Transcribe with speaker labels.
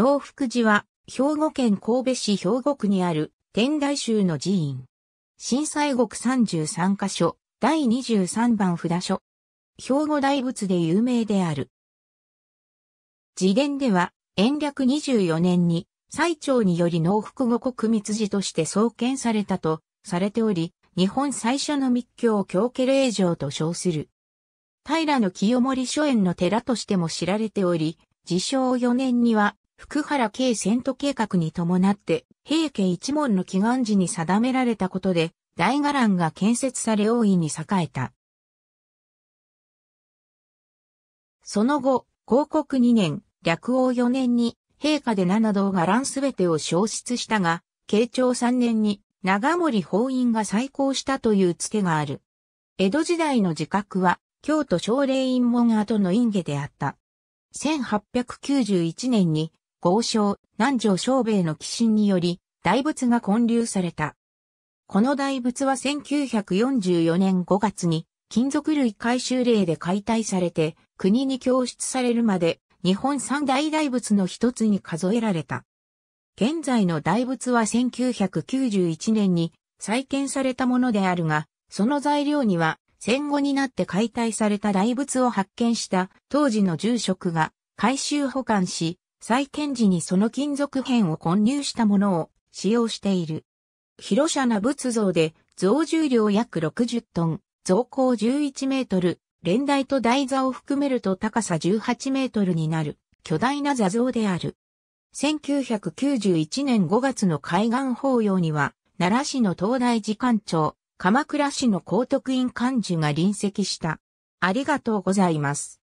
Speaker 1: 農福寺は、兵庫県神戸市兵庫区にある天台宗の寺院。震災国33カ所、第23番札所。兵庫大仏で有名である。自伝では、延暦24年に、最長により農福五国密寺として創建されたと、されており、日本最初の密教教家令城と称する。平の清盛書園の寺としても知られており、自称4年には福原慶遷都計画に伴って、平家一門の祈願寺に定められたことで、大伽藍が建設され大いに栄えた。その後、広告二年、略王四年に、陛下で七道伽藍すべてを消失したが、慶長三年に、長森法院が再興したという付けがある。江戸時代の自覚は、京都奨励院門跡の院下であった。1891年に豪商、南条昌兵衛の寄進により、大仏が建立された。この大仏は1944年5月に、金属類回収令で解体されて、国に供出されるまで、日本三大大仏の一つに数えられた。現在の大仏は1991年に再建されたものであるが、その材料には戦後になって解体された大仏を発見した当時の住職が回収保管し、再建時にその金属片を混入したものを使用している。広車な仏像で、増重量約60トン、造高11メートル、連台と台座を含めると高さ18メートルになる、巨大な座像である。1991年5月の海岸法要には、奈良市の東大寺館長、鎌倉市の高徳院館主が臨席した。ありがとうございます。